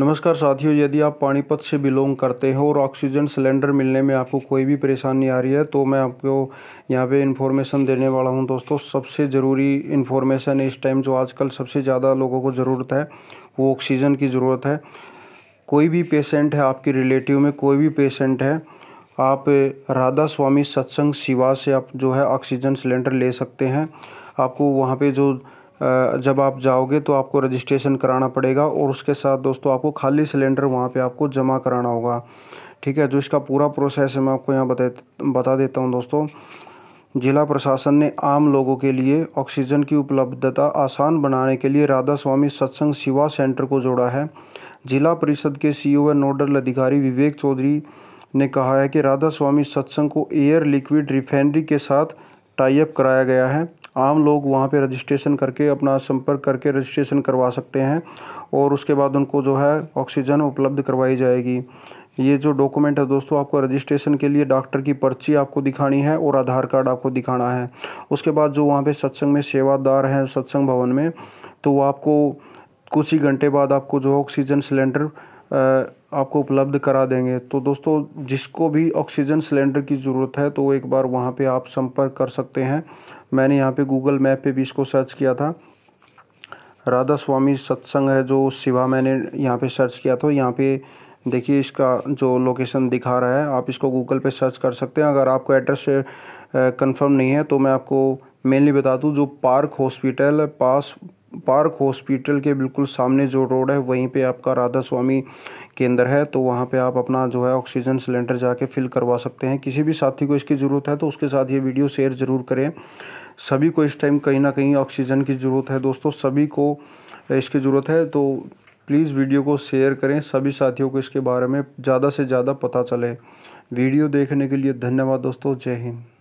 नमस्कार साथियों यदि आप पानीपत से बिलोंग करते हो और ऑक्सीजन सिलेंडर मिलने में आपको कोई भी परेशानी आ रही है तो मैं आपको यहाँ पे इन्फॉर्मेशन देने वाला हूँ दोस्तों सबसे ज़रूरी इन्फॉर्मेशन इस टाइम जो आजकल सबसे ज़्यादा लोगों को ज़रूरत है वो ऑक्सीजन की ज़रूरत है कोई भी पेशेंट है आपके रिलेटिव में कोई भी पेशेंट है आप राधा स्वामी सत्संग शिवा से आप जो है ऑक्सीजन सिलेंडर ले सकते हैं आपको वहाँ पर जो जब आप जाओगे तो आपको रजिस्ट्रेशन कराना पड़ेगा और उसके साथ दोस्तों आपको खाली सिलेंडर वहाँ पे आपको जमा कराना होगा ठीक है जो इसका पूरा प्रोसेस है मैं आपको यहाँ बता बता देता हूँ दोस्तों जिला प्रशासन ने आम लोगों के लिए ऑक्सीजन की उपलब्धता आसान बनाने के लिए राधा स्वामी सत्संग शिवा सेंटर को जोड़ा है जिला परिषद के सी व नोडल अधिकारी विवेक चौधरी ने कहा है कि राधा स्वामी सत्संग को एयर लिक्विड रिफाइनरी के साथ टाइप कराया गया है आम लोग वहाँ पे रजिस्ट्रेशन करके अपना संपर्क करके रजिस्ट्रेशन करवा सकते हैं और उसके बाद उनको जो है ऑक्सीजन उपलब्ध करवाई जाएगी ये जो डॉक्यूमेंट है दोस्तों आपको रजिस्ट्रेशन के लिए डॉक्टर की पर्ची आपको दिखानी है और आधार कार्ड आपको दिखाना है उसके बाद जो वहाँ पर सत्संग में सेवादार हैं सत्संग भवन में तो वो आपको कुछ ही घंटे बाद आपको जो ऑक्सीजन सिलेंडर आपको उपलब्ध करा देंगे तो दोस्तों जिसको भी ऑक्सीजन सिलेंडर की ज़रूरत है तो एक बार वहाँ पे आप संपर्क कर सकते हैं मैंने यहाँ पे गूगल मैप पे भी इसको सर्च किया था राधा स्वामी सत्संग है जो शिवा मैंने यहाँ पे सर्च किया था यहाँ पे देखिए इसका जो लोकेशन दिखा रहा है आप इसको गूगल पे सर्च कर सकते हैं अगर आपको एड्रेस कंफर्म नहीं है तो मैं आपको मेनली बता दूँ जो पार्क हॉस्पिटल पास पार्क हॉस्पिटल के बिल्कुल सामने जो रोड है वहीं पे आपका राधा स्वामी केंद्र है तो वहाँ पे आप अपना जो है ऑक्सीजन सिलेंडर जाके फिल करवा सकते हैं किसी भी साथी को इसकी ज़रूरत है तो उसके साथ ये वीडियो शेयर ज़रूर करें सभी को इस टाइम कहीं ना कहीं ऑक्सीजन की ज़रूरत है दोस्तों सभी को इसकी ज़रूरत है तो प्लीज़ वीडियो को शेयर करें सभी साथियों को इसके बारे में ज़्यादा से ज़्यादा पता चले वीडियो देखने के लिए धन्यवाद दोस्तों जय हिंद